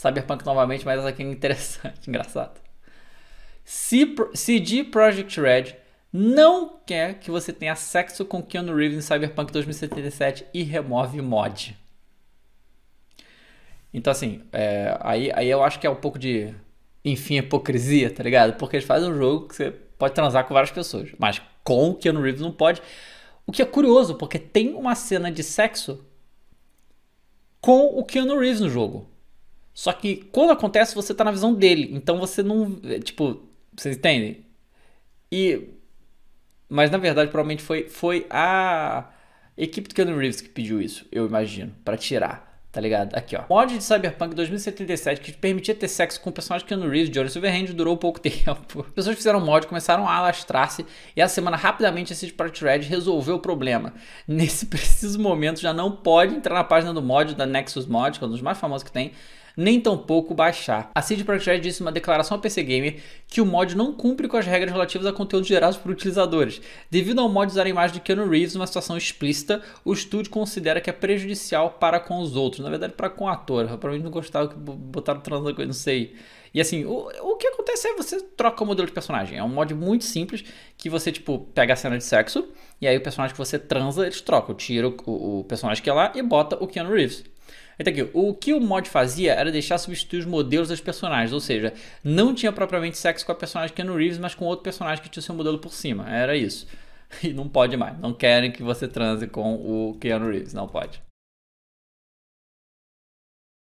Cyberpunk novamente, mas essa aqui é interessante, engraçado. CD Projekt Red não quer que você tenha sexo com Keanu Reeves em Cyberpunk 2077 e remove mod. Então, assim, é, aí, aí eu acho que é um pouco de, enfim, hipocrisia, tá ligado? Porque eles fazem um jogo que você pode transar com várias pessoas, mas com o Keanu Reeves não pode. O que é curioso, porque tem uma cena de sexo com o Keanu Reeves no jogo. Só que quando acontece, você tá na visão dele. Então você não. É, tipo, vocês entendem? E. Mas na verdade, provavelmente foi, foi a equipe do Keanu Reeves que pediu isso, eu imagino, para tirar, tá ligado? Aqui, ó. O mod de Cyberpunk 2077 que permitia ter sexo com o personagem Keanu Reeves de Johnny Silverhand durou pouco tempo. As pessoas fizeram mod, começaram a alastrar-se e a semana rapidamente esse Part Red resolveu o problema. Nesse preciso momento já não pode entrar na página do mod da Nexus Mod, que é um dos mais famosos que tem, nem tampouco baixar. A CD Projekt Red disse em uma declaração ao PC Gamer que o mod não cumpre com as regras relativas a conteúdos gerados por utilizadores. Devido ao mod usar a imagem de Keanu Reeves numa situação explícita, o estúdio considera que é prejudicial para com os outros. Na verdade, para com o ator. Para mim não gostava que botaram trans, não sei. E assim, o, o que acontece é você troca o modelo de personagem. É um mod muito simples que você, tipo, pega a cena de sexo e aí o personagem que você transa, eles trocam. Tira o, o, o personagem que é lá e bota o Keanu Reeves. Então aqui, o que o mod fazia era deixar substituir os modelos dos personagens, ou seja, não tinha propriamente sexo com a personagem Keanu Reeves, mas com outro personagem que tinha o seu modelo por cima. Era isso. E não pode mais. Não querem que você transe com o Keanu Reeves, não pode.